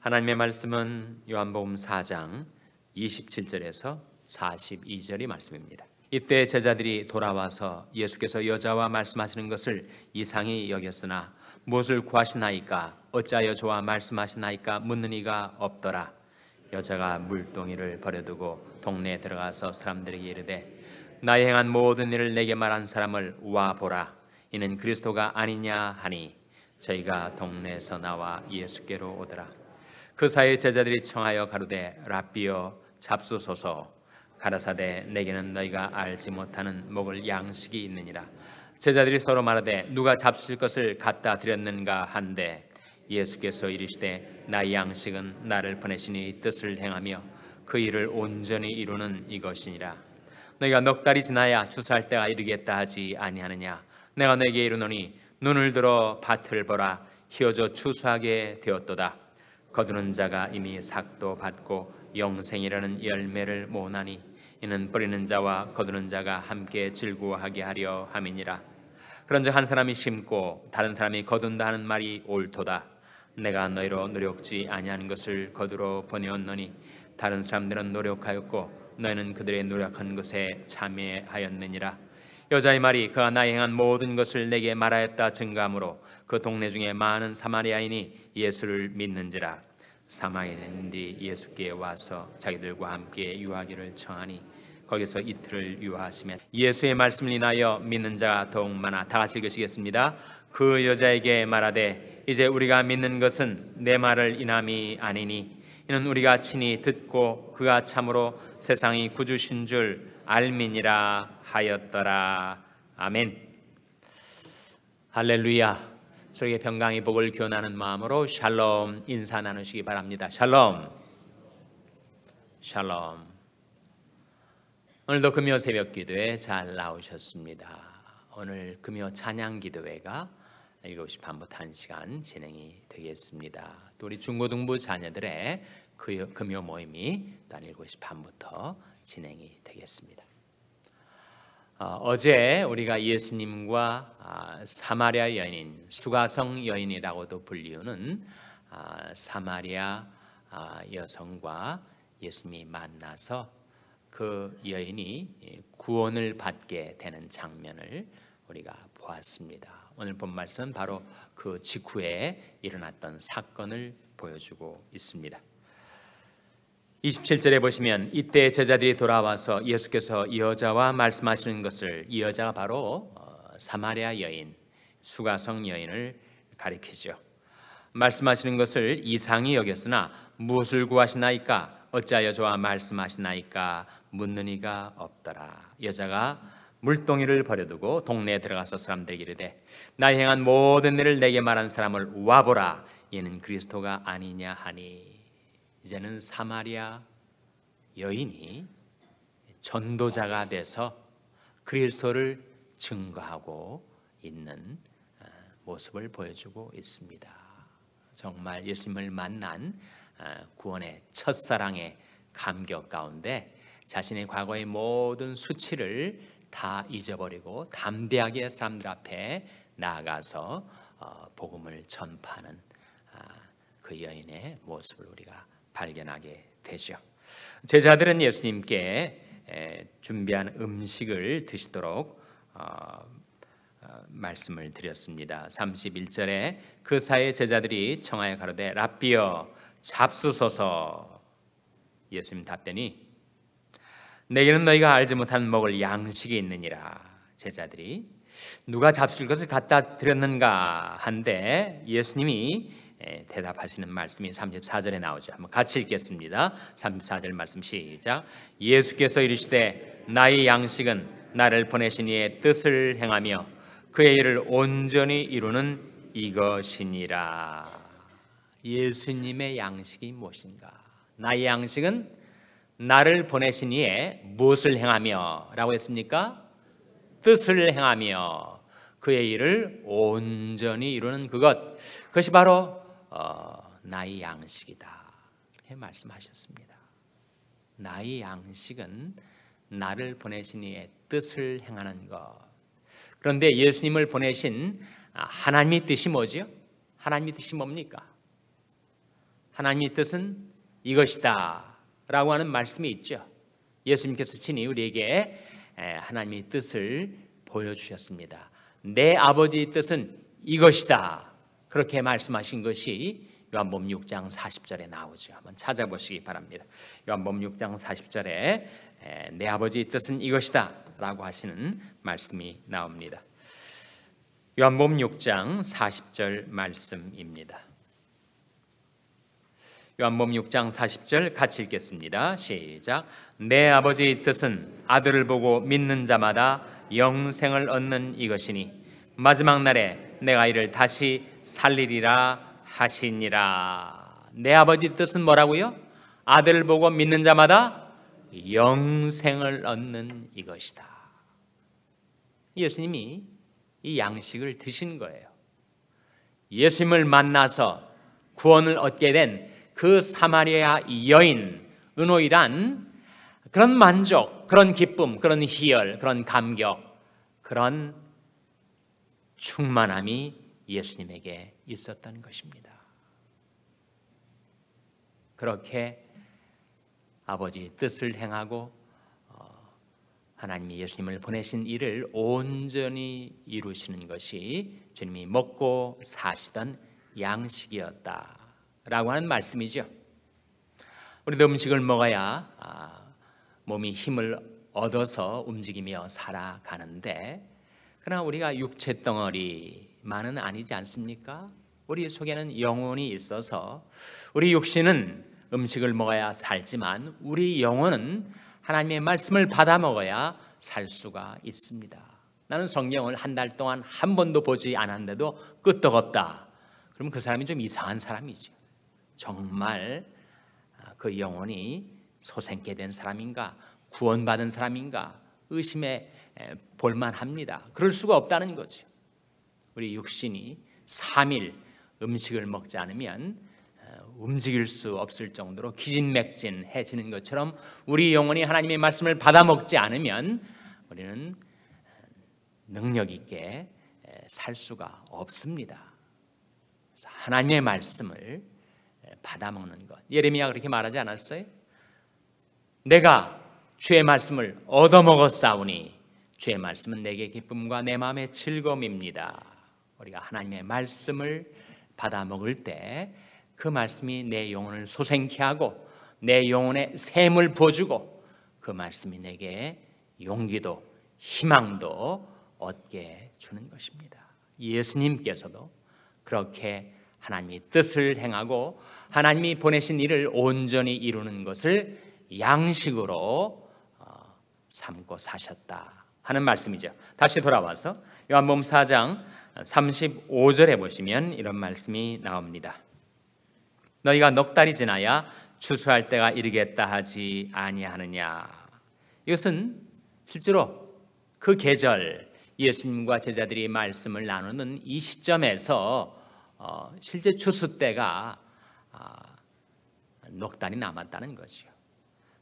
하나님의 말씀은 요한복음 4장 27절에서 42절이 말씀입니다. 이때 제자들이 돌아와서 예수께서 여자와 말씀하시는 것을 이상히 여겼으나 무엇을 구하시나이까 어찌하여 저와 말씀하시나이까 묻는 이가 없더라. 여자가 물동이를 버려두고 동네에 들어가서 사람들에게 이르되 나의 행한 모든 일을 내게 말한 사람을 와 보라 이는 그리스도가 아니냐 하니 저희가 동네에서 나와 예수께로 오더라 그 사이 제자들이 청하여 가로되 라비여 잡수소서 가라사대 내게는 너희가 알지 못하는 먹을 양식이 있느니라 제자들이 서로 말하되 누가 잡수실 것을 갖다 드렸는가 한데 예수께서 이르시되 나의 양식은 나를 보내시니 뜻을 행하며 그 일을 온전히 이루는 이것이니라 너희가 넉 달이 지나야 주사할 때가 이르겠다 하지 아니하느냐 내가 내게 이르노니 눈을 들어 밭을 보라 희어져 추수하게 되었도다 거두는 자가 이미 삭도 받고 영생이라는 열매를 모나니 으 이는 뿌리는 자와 거두는 자가 함께 즐거워하게 하려 함이니라. 그런즉 한 사람이 심고 다른 사람이 거둔다 하는 말이 옳도다. 내가 너희로 노력지 아니하 것을 거두러 보내었노니 다른 사람들은 노력하였고 너희는 그들의 노력한 것에 참여하였느니라. 여자의 말이 그가 나 행한 모든 것을 내게 말하였다 증가하로그 동네 중에 많은 사마리아인이 예수를 믿는지라 사마인인데 예수께 와서 자기들과 함께 유하기를 청하니 거기서 이틀을 유하시면 예수의 말씀을 인하여 믿는 자가 더욱 많아 다 같이 읽으시겠습니다. 그 여자에게 말하되 이제 우리가 믿는 것은 내 말을 인함이 아니니 이는 우리가 친히 듣고 그가 참으로 세상이 구주신 줄 알미니라 하였더라. 아멘. 할렐루야. 서로의 평강의 복을 교환하는 마음으로 샬롬 인사 나누시기 바랍니다. 샬롬. 샬롬. 오늘도 금요 새벽 기도에 잘 나오셨습니다. 오늘 금요 찬양 기도회가 7시 반부터 1시간 진행이 되겠습니다. 또 우리 중고등부 자녀들의 그, 금요 모임이 또 7시 반부터 진행이 되겠습니다. 어, 어제 우리가 예수님과 아, 사마리아 여인, 인 수가성 여인이라고도 불리우는 아, 사마리아 아, 여성과 예수님이 만나서 그 여인이 구원을 받게 되는 장면을 우리가 보았습니다. 오늘 본 말씀은 바로 그 직후에 일어났던 사건을 보여주고 있습니다. 27절에 보시면 이때 제자들이 돌아와서 예수께서 여자와 말씀하시는 것을 이 여자가 바로 어, 사마리아 여인 수가성 여인을 가리키죠. 말씀하시는 것을 이상히 여겼으나 무엇을 구하시나이까 어찌하여 저와 말씀하시나이까 묻는 이가 없더라. 여자가 물동이를 버려두고 동네에 들어가서 사람들에게 이르되 나 행한 모든 일을 내게 말한 사람을 와보라. 얘는 그리스도가 아니냐 하니 이제는 사마리아 여인이 전도자가 돼서 그리스도를 증거하고 있는 아, 모습을 보여주고 있습니다. 정말 예수님을 만난 아, 구원의 첫사랑의 감격 가운데 자신의 과거의 모든 수치를 다 잊어버리고 담대하게 사람들 앞에 나아가서 어, 복음을 전파하는 아, 그 여인의 모습을 우리가 발견하게 되죠. 제자들은 예수님께 준비한 음식을 드시도록 어, 어, 말씀을 드렸습니다. 31절에 그 사이에 제자들이 청하여 가로되 랍비여 잡수소서 예수님 답변이 내게는 너희가 알지 못한 먹을 양식이 있느니라 제자들이 누가 잡술 것을 갖다 드렸는가 한데 예수님이 예, 대답하시는 말씀이 34절에 나오죠. 한번 같이 읽겠습니다. 34절 말씀 시작. 예수께서 이르시되 나의 양식은 나를 보내신 이의 뜻을 행하며 그의 일을 온전히 이루는 이것이니라. 예수님의 양식이 무엇인가? 나의 양식은 나를 보내신 이의 무엇을 행하며 라고 했습니까? 뜻을 행하며 그의 일을 온전히 이루는 그것 그것이 바로 어, 나의 양식이다. 이렇게 말씀하셨습니다. 나의 양식은 나를 보내신 이의 뜻을 행하는 것. 그런데 예수님을 보내신 아, 하나님의 뜻이 뭐지 하나님의 뜻이 뭡니까? 하나님의 뜻은 이것이다. 라고 하는 말씀이 있죠. 예수님께서 친히 우리에게 하나님의 뜻을 보여주셨습니다. 내 아버지의 뜻은 이것이다. 그렇게 말씀하신 것이 요한복음 6장 40절에 나오죠. 한번 찾아보시기 바랍니다. 요한복음 6장 40절에 내 아버지의 뜻은 이것이다라고 하시는 말씀이 나옵니다. 요한복음 6장 40절 말씀입니다. 요한복음 6장 40절 같이 읽겠습니다. 시작. 내 아버지의 뜻은 아들을 보고 믿는 자마다 영생을 얻는 이것이니 마지막 날에 내가 이를 다시 살리리라 하시니라. 내 아버지 뜻은 뭐라고요? 아들을 보고 믿는 자마다 영생을 얻는 이것이다. 예수님이 이 양식을 드신 거예요. 예수님을 만나서 구원을 얻게 된 그 사마리아 여인 은호이란 그런 만족, 그런 기쁨, 그런 희열, 그런 감격, 그런 충만함이 예수님에게 있었던 것입니다. 그렇게 아버지 뜻을 행하고 어, 하나님이 예수님을 보내신 일을 온전히 이루시는 것이 주님이 먹고 사시던 양식이었다라고 하는 말씀이죠. 우리도 음식을 먹어야 아, 몸이 힘을 얻어서 움직이며 살아가는데 그러나 우리가 육체 덩어리만은 아니지 않습니까? 우리 속에는 영혼이 있어서 우리 육신은 음식을 먹어야 살지만 우리 영혼은 하나님의 말씀을 받아 먹어야 살 수가 있습니다. 나는 성경을 한 달 동안 한 번도 보지 않았는데도 끄떡없다. 그럼 그 사람이 좀 이상한 사람이죠. 정말 아, 그 영혼이 소생케 된 사람인가, 구원받은 사람인가 의심의 볼만합니다. 그럴 수가 없다는 거죠. 우리 육신이 3일 음식을 먹지 않으면 움직일 수 없을 정도로 기진맥진해지는 것처럼 우리 영혼이 하나님의 말씀을 받아 먹지 않으면 우리는 능력 있게 살 수가 없습니다. 하나님의 말씀을 받아 먹는 것. 예레미야 그렇게 말하지 않았어요? 내가 주의 말씀을 얻어 먹었사오니 주의 말씀은 내게 기쁨과 내 마음의 즐거움입니다. 우리가 하나님의 말씀을 받아 먹을 때 그 말씀이 내 영혼을 소생케 하고 내 영혼에 샘을 부어주고 그 말씀이 내게 용기도 희망도 얻게 주는 것입니다. 예수님께서도 그렇게 하나님의 뜻을 행하고 하나님이 보내신 일을 온전히 이루는 것을 양식으로 어, 삼고 사셨다. 하는 말씀이죠. 다시 돌아와서 요한복음 4장 35절에 보시면 이런 말씀이 나옵니다. 너희가 넉 달이 지나야 추수할 때가 이르겠다 하지 아니하느냐. 이것은 실제로 그 계절 예수님과 제자들이 말씀을 나누는 이 시점에서 어, 실제 추수 때가 아, 넉 달이 남았다는 거죠.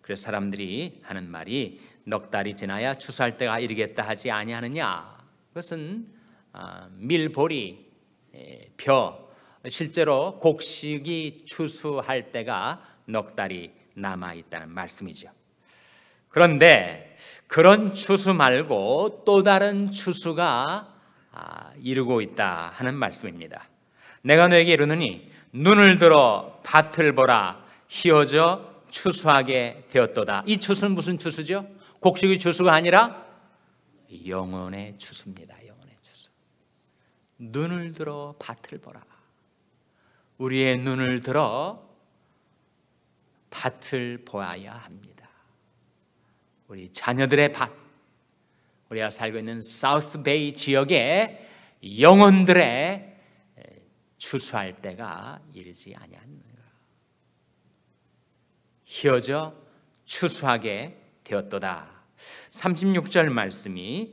그래서 사람들이 하는 말이 넉 달이 지나야 추수할 때가 이르겠다 하지 아니하느냐. 그것은 아, 밀보리, 예, 벼, 실제로 곡식이 추수할 때가 넉 달이 남아 있다는 말씀이죠. 그런데 그런 추수 말고 또 다른 추수가 아, 이루고 있다 하는 말씀입니다. 내가 너에게 이르느니 눈을 들어 밭을 보라 희어져 추수하게 되었도다. 이 추수는 무슨 추수죠? 복식의주수가 아니라 영혼의 주수입니다 영혼의 추수. 눈을 들어 밭을 보라. 우리의 눈을 들어 밭을 보아야 합니다. 우리 자녀들의 밭, 우리가 살고 있는 사우스 베이 지역의 영혼들의 추수할 때가 이르지 아니하는가. 희어져 추수하게 되었도다. 36절 말씀이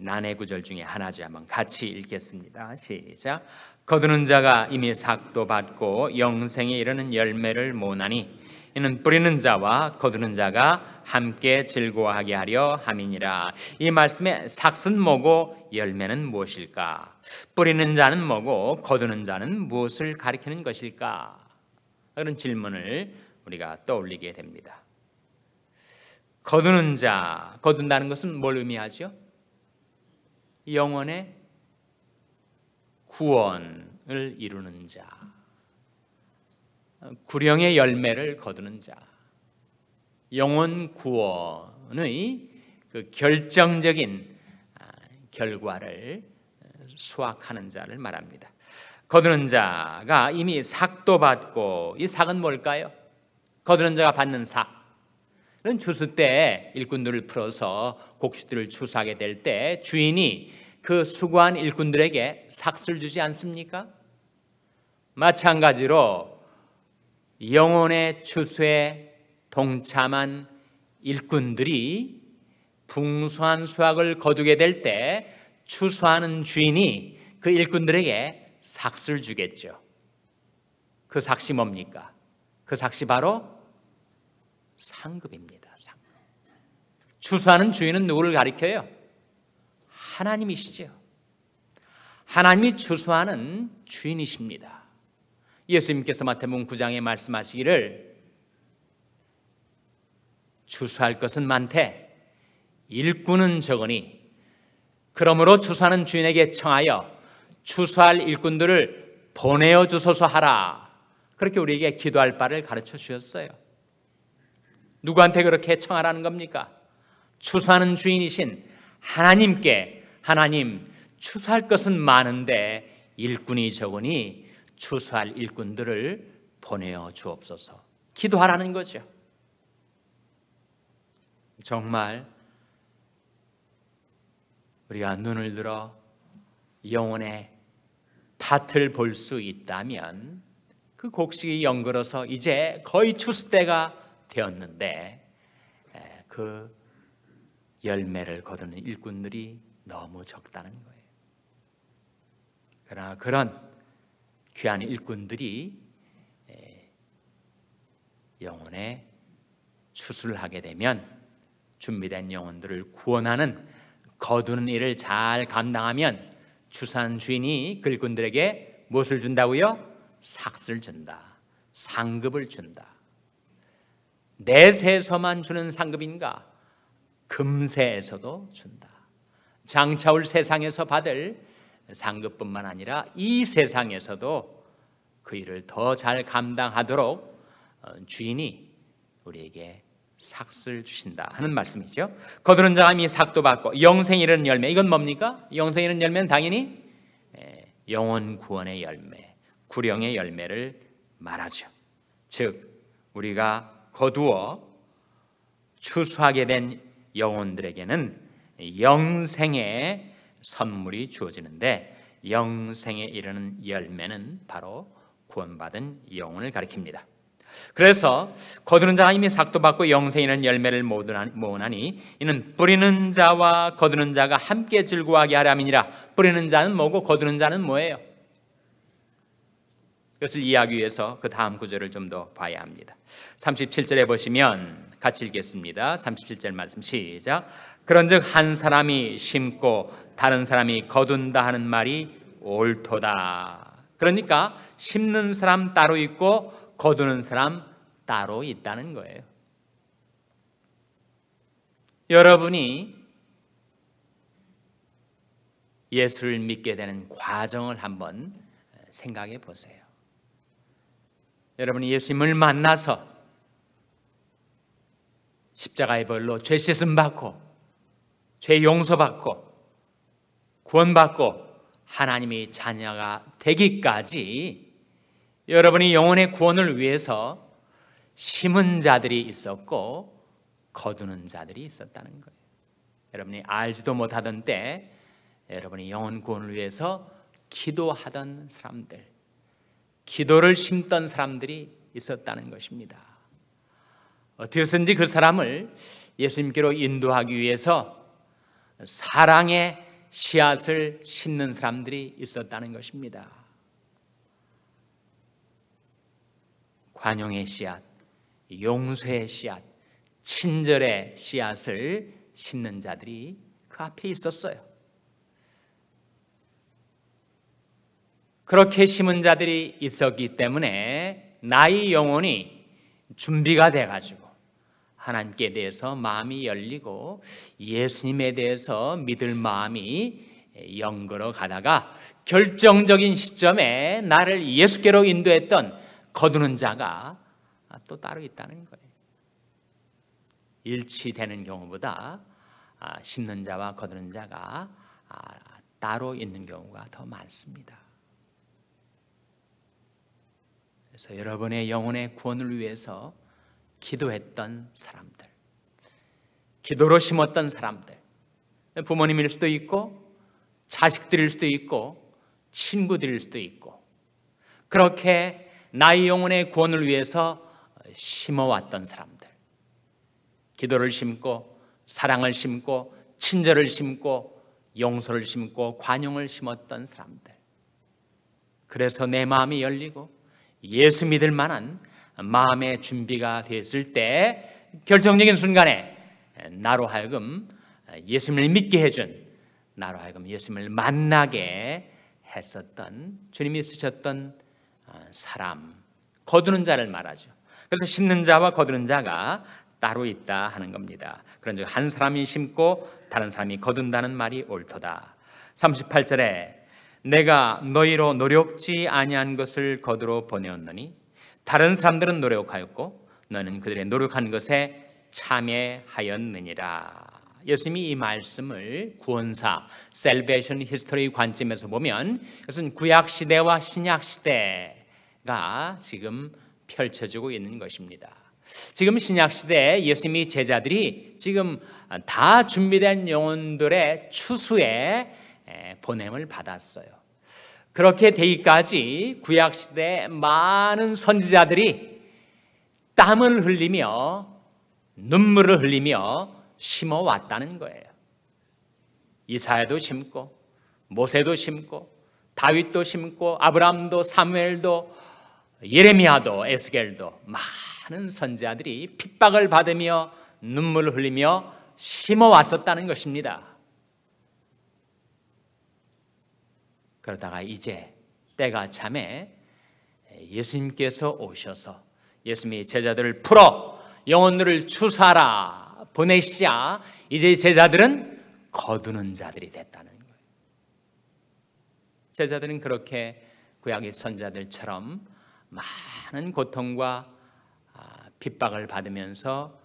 난해 구절 중에 하나죠. 한번 같이 읽겠습니다. 시작. 거두는 자가 이미 삭도 받고 영생에 이르는 열매를 모나니 이는 뿌리는 자와 거두는 자가 함께 즐거워하게 하려 함이니라. 이 말씀에 삭은 뭐고 열매는 무엇일까? 뿌리는 자는 뭐고 거두는 자는 무엇을 가리키는 것일까? 그런 질문을 우리가 떠올리게 됩니다. 거두는 자, 거둔다는 것은 뭘 의미하죠? 영혼의 구원을 이루는 자, 구령의 열매를 거두는 자, 영혼 구원의 그 결정적인 아, 결과를 어, 수확하는 자를 말합니다. 거두는 자가 이미 삭도 받고 이 삭은 뭘까요? 거두는 자가 받는 삭. 그런 추수 때 일꾼들을 풀어서 곡식들을 추수하게 될 때 주인이 그 수고한 일꾼들에게 삭슬 주지 않습니까? 마찬가지로 영혼의 추수에 동참한 일꾼들이 풍성한 수확을 거두게 될 때 추수하는 주인이 그 일꾼들에게 삭슬 주겠죠. 그 삭시 뭡니까? 그 삭시 바로 상급입니다. 상급. 추수하는 주인은 누구를 가리켜요? 하나님이시죠. 하나님이 추수하는 주인이십니다. 예수님께서 마태복음 9장에 말씀하시기를 추수할 것은 많되 일꾼은 적으니 그러므로 추수하는 주인에게 청하여 추수할 일꾼들을 보내어 주소서 하라. 그렇게 우리에게 기도할 바를 가르쳐 주셨어요. 누구한테 그렇게 청하라는 겁니까? 추수하는 주인이신 하나님께 하나님 추수할 것은 많은데 일꾼이 적으니 추수할 일꾼들을 보내어 주옵소서. 기도하라는 거죠. 정말 우리가 눈을 들어 영혼의 밭을 볼 수 있다면 그 곡식이 연그러서 이제 거의 추수 때가 되었는데 그 열매를 거두는 일꾼들이 너무 적다는 거예요. 그러나 그런 귀한 일꾼들이 영혼에 추수를 하게 되면 준비된 영혼들을 구원하는 거두는 일을 잘 감당하면 주산 주인이 그꾼들에게 무엇을 준다고요? 삭슬 준다. 상급을 준다. 내세에서만 주는 상급인가? 금세에서도 준다. 장차올 세상에서 받을 상급뿐만 아니라 이 세상에서도 그 일을 더 잘 감당하도록 어, 주인이 우리에게 삭슬 주신다 하는 말씀이죠. 거두는 자감이 삭도 받고 영생이라는 열매 이건 뭡니까? 영생이라는 열매는 당연히 영원 구원의 열매, 구령의 열매를 말하죠. 즉 우리가 거두어 추수하게 된 영혼들에게는 영생의 선물이 주어지는데 영생에 이르는 열매는 바로 구원받은 영혼을 가리킵니다. 그래서 거두는 자가 이미 삭도받고 영생이라는 열매를 모으나니 이는 뿌리는 자와 거두는 자가 함께 즐거워하게 하려함이니라 뿌리는 자는 뭐고 거두는 자는 뭐예요? 이것을 이해하기 위해서 그 다음 구절을 좀 더 봐야 합니다. 37절에 보시면 같이 읽겠습니다. 37절 말씀 시작. 그런즉 한 사람이 심고 다른 사람이 거둔다 하는 말이 옳도다. 그러니까 심는 사람 따로 있고 거두는 사람 따로 있다는 거예요. 여러분이 예수를 믿게 되는 과정을 한번 생각해 보세요. 여러분이 예수님을 만나서 십자가의 벌로 죄 씻음 받고 죄 용서받고 구원받고 하나님의 자녀가 되기까지 여러분이 영혼의 구원을 위해서 심은 자들이 있었고 거두는 자들이 있었다는 거예요. 여러분이 알지도 못하던 때 여러분이 영혼 구원을 위해서 기도하던 사람들 기도를 심던 사람들이 있었다는 것입니다. 어떻게든지 그 사람을 예수님께로 인도하기 위해서 사랑의 씨앗을 심는 사람들이 있었다는 것입니다. 관용의 씨앗, 용서의 씨앗, 친절의 씨앗을 심는 자들이 그 앞에 있었어요. 그렇게 심은 자들이 있었기 때문에 나의 영혼이 준비가 돼가지고 하나님께 대해서 마음이 열리고 예수님에 대해서 믿을 마음이 연걸어 가다가 결정적인 시점에 나를 예수께로 인도했던 거두는 자가 또 따로 있다는 거예요. 일치되는 경우보다 아, 심는 자와 거두는 자가 아, 따로 있는 경우가 더 많습니다. 그래서 여러분의 영혼의 구원을 위해서 기도했던 사람들, 기도로 심었던 사람들, 부모님일 수도 있고, 자식들일 수도 있고, 친구들일 수도 있고, 그렇게 나의 영혼의 구원을 위해서 심어왔던 사람들, 기도를 심고, 사랑을 심고, 친절을 심고, 용서를 심고, 관용을 심었던 사람들, 그래서 내 마음이 열리고, 예수 믿을 만한 마음의 준비가 됐을 때 결정적인 순간에 나로 하여금 예수님을 믿게 해준 나로 하여금 예수님을 만나게 했었던 주님이 쓰셨던 아, 사람 거두는 자를 말하죠. 그래서 심는 자와 거두는 자가 따로 있다 하는 겁니다. 그런즉 한 사람이 심고 다른 사람이 거둔다는 말이 옳도다. 38절에 내가 너희로 노력지 아니한 것을 거두로 보내었느니 다른 사람들은 노력하였고 너는 그들의 노력한 것에 참여하였느니라. 예수님이 이 말씀을 구원사, 셀베이션 히스토리 관점에서 보면 이것은 구약 시대와 신약 시대가 지금 펼쳐지고 있는 것입니다. 지금 신약 시대에 예수님이 제자들이 지금 다 준비된 영혼들의 추수에 보냄을 받았어요. 그렇게 되기까지 구약 시대 많은 선지자들이 땀을 흘리며 눈물을 흘리며 심어 왔다는 거예요. 이사야도 심고 모세도 심고 다윗도 심고 아브람도 사무엘도 예레미야도 에스겔도 많은 선지자들이 핍박을 받으며 눈물을 흘리며 심어 왔었다는 것입니다. 그러다가 이제 때가 참에 예수님께서 오셔서 예수님이 제자들을 풀어 영혼들을 추사라 보내시자 이제 제자들은 거두는 자들이 됐다는 거예요. 제자들은 그렇게 구약의 선자들처럼 많은 고통과 아, 핍박을 받으면서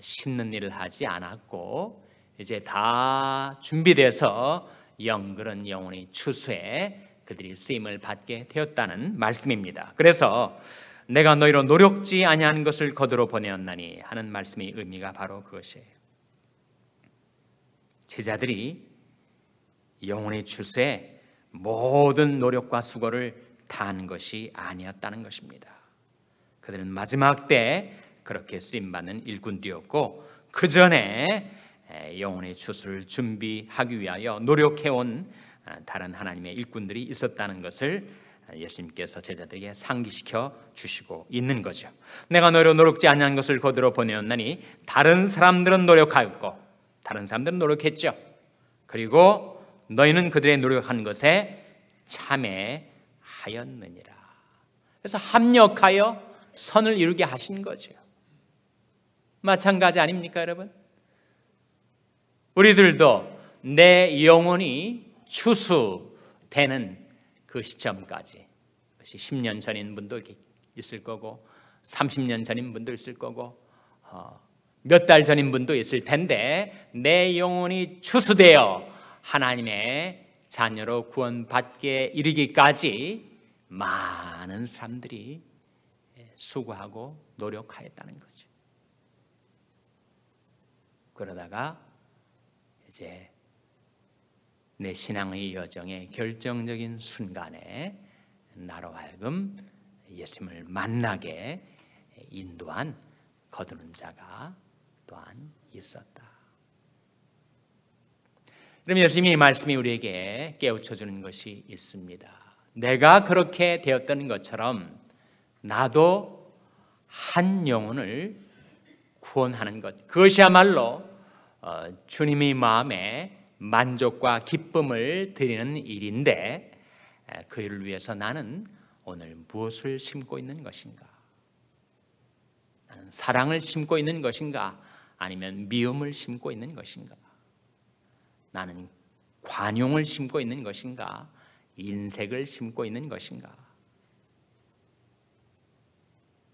심는 일을 하지 않았고 이제 다 준비돼서 영 그런 영혼이 추수에 그들이 쓰임을 받게 되었다는 말씀입니다. 그래서 내가 너희로 노력지 아니한 것을 거두로 보내었나니 하는 말씀의 의미가 바로 그것이에요. 제자들이 영혼의 출세 모든 노력과 수고를 다한 것이 아니었다는 것입니다. 그들은 마지막 때 그렇게 쓰임 받는 일꾼들었고그 전에 영혼의 추수를 준비하기 위하여 노력해온 아, 다른 하나님의 일꾼들이 있었다는 것을 아, 예수님께서 제자들에게 상기시켜 주시고 있는 거죠. 내가 너로 노력지 아니한 것을 거들어 보내었나니 다른 사람들은 노력하였고 다른 사람들은 노력했죠. 그리고 너희는 그들의 노력한 것에 참여하였느니라. 그래서 합력하여 선을 이루게 하신 거죠. 마찬가지 아닙니까, 여러분? 우리들도 내 영혼이 추수되는 그 시점까지 그것이 10년 전인 분도 있을 거고 30년 전인 분도 있을 거고 어, 몇달 전인 분도 있을 텐데 내 영혼이 추수되어 하나님의 자녀로 구원받게 이르기까지 많은 사람들이 수고하고 노력하였다는 거죠. 그러다가 이제 내 신앙의 여정의 결정적인 순간에 나로 하여금 예수님을 만나게 인도한 거두는 자가 또한 있었다. 그럼 예수님이 말씀이 우리에게 깨우쳐 주는 것이 있습니다. 내가 그렇게 되었던 것처럼 나도 한 영혼을 구원하는 것. 그것이야말로 어, 주님의 마음에 만족과 기쁨을 드리는 일인데 그 일을 위해서 나는 오늘 무엇을 심고 있는 것인가? 나는 사랑을 심고 있는 것인가? 아니면 미움을 심고 있는 것인가? 나는 관용을 심고 있는 것인가? 인색을 심고 있는 것인가?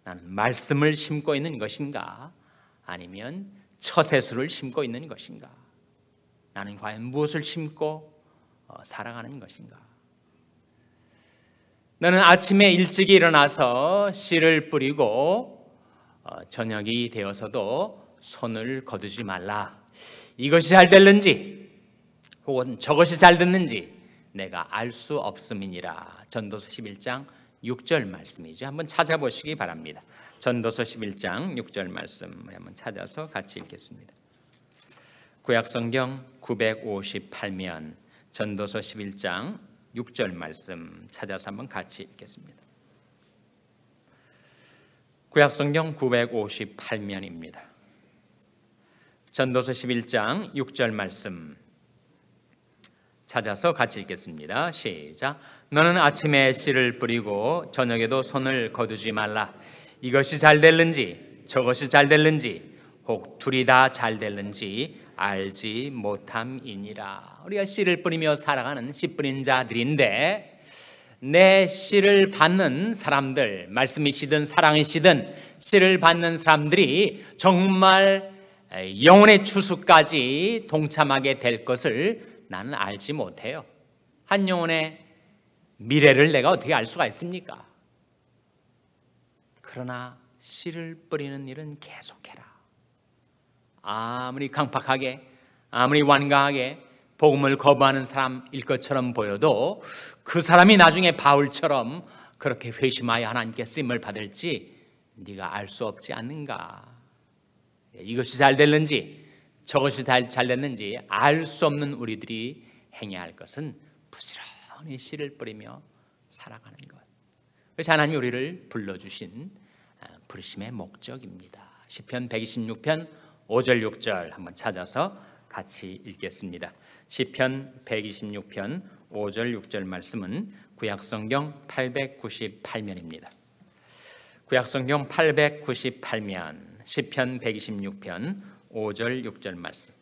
나는 말씀을 심고 있는 것인가? 아니면 처세수를 심고 있는 것인가? 나는 과연 무엇을 심고 어, 살아가는 것인가? 나는 아침에 일찍 일어나서 씨를 뿌리고 어, 저녁이 되어서도 손을 거두지 말라. 이것이 잘 될는지 혹은 저것이 잘 됐는지 내가 알 수 없음이니라. 전도서 11장 6절 말씀이죠. 한번 찾아보시기 바랍니다. 전도서 11장 6절 말씀을 한번 찾아서 같이 읽겠습니다. 구약성경 958면 전도서 11장 6절 말씀 찾아서 한번 같이 읽겠습니다. 구약성경 958면입니다. 전도서 11장 6절 말씀 찾아서 같이 읽겠습니다. 시작. 너는 아침에 씨를 뿌리고 저녁에도 손을 거두지 말라. 이것이 잘됐는지 저것이 잘됐는지혹 둘이 다잘됐는지 알지 못함이니라. 우리가 씨를 뿌리며 살아가는 씨 뿌린 자들인데 내 씨를 받는 사람들, 말씀이시든 사랑이시든 씨를 받는 사람들이 정말 영혼의 추수까지 동참하게 될 것을 나는 알지 못해요. 한 영혼의 미래를 내가 어떻게 알 수가 있습니까? 그러나 씨를 뿌리는 일은 계속해라. 아무리 강팍하게, 아무리 완강하게 복음을 거부하는 사람일 것처럼 보여도 그 사람이 나중에 바울처럼 그렇게 회심하여 하나님께 쓰임을 받을지 네가 알 수 없지 않는가. 예, 이것이 잘 됐는지 저것이 잘, 됐는지 알 수 없는 우리들이 행해야 할 것은 부지런히 씨를 뿌리며 살아가는 것. 그래서 하나님이 우리를 불러주신 아, 부르심의 목적입니다. 시편 126편 5절 6절 한번 찾아서 같이 읽겠습니다. 시편 126편 5절 6절 말씀은 구약성경 898면입니다. 구약성경 898면 시편 126편 5절 6절 말씀.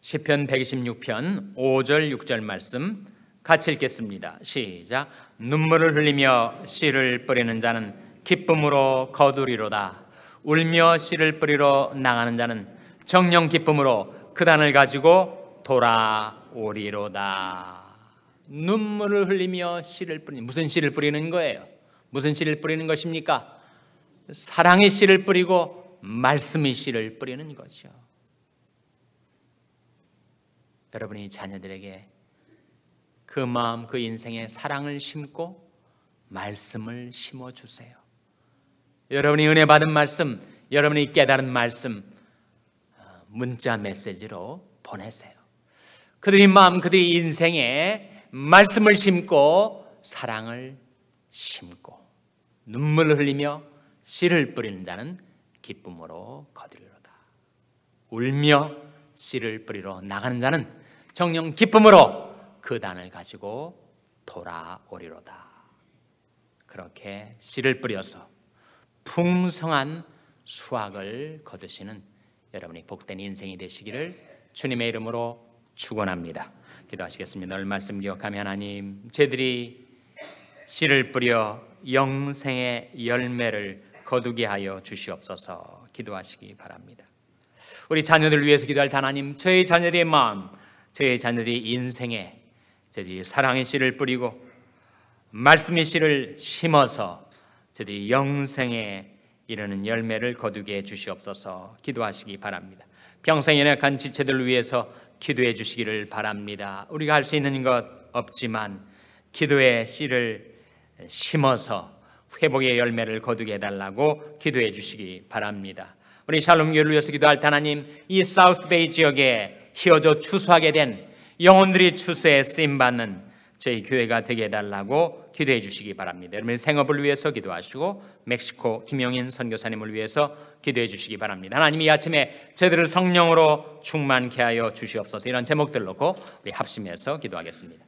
시편 126편 5절 6절 말씀 같이 읽겠습니다. 시작. 눈물을 흘리며 씨를 뿌리는 자는 기쁨으로 거두리로다. 울며 씨를 뿌리러 나가는 자는 정령 기쁨으로 그단을 가지고 돌아오리로다. 눈물을 흘리며 씨를 뿌리 무슨 씨를 뿌리는 거예요? 무슨 씨를 뿌리는 것입니까? 사랑의 씨를 뿌리고 말씀의 씨를 뿌리는 거죠. 여러분이 자녀들에게 그 마음, 그 인생에 사랑을 심고 말씀을 심어 주세요. 여러분이 은혜 받은 말씀, 여러분이 깨달은 말씀 어, 문자 메시지로 보내세요. 그들의 마음, 그들의 인생에 말씀을 심고 사랑을 심고 눈물을 흘리며 씨를 뿌린다는 기쁨으로 거두리로다. 울며 씨를 뿌리러 나가는 자는 정령 기쁨으로 그 단을 가지고 돌아오리로다. 그렇게 씨를 뿌려서 풍성한 수확을 거두시는 여러분이 복된 인생이 되시기를 주님의 이름으로 축원합니다. 기도하시겠습니다. 오늘 말씀 기억하며 하나님, 제들이 씨를 뿌려 영생의 열매를 거두게 하여 주시옵소서. 기도하시기 바랍니다. 우리 자녀들 위해서 기도할 하나님, 저희 자녀들의 마음, 저희 자녀들의 인생에 저들 사랑의 씨를 뿌리고 말씀의 씨를 심어서 저들 영생에 이르는 열매를 거두게 해 주시옵소서 기도하시기 바랍니다. 평생 연약한 지체들 위해서 기도해 주시기를 바랍니다. 우리가 할 수 있는 것 없지만 기도의 씨를 심어서 회복의 열매를 거두게 해달라고 기도해 주시기 바랍니다. 우리 샬롬교회를 위해서 기도할 하나님, 이 사우스베이 지역에 희어져 추수하게 된 영혼들이 추세에 쓰임 받는 저희 교회가 되게 해달라고 기도해 주시기 바랍니다. 여러분 생업을 위해서 기도하시고 멕시코 김영인 선교사님을 위해서 기도해 주시기 바랍니다. 하나님 이 아침에 저들을 성령으로 충만케 하여 주시옵소서 이런 제목들 놓고 우리 합심해서 기도하겠습니다.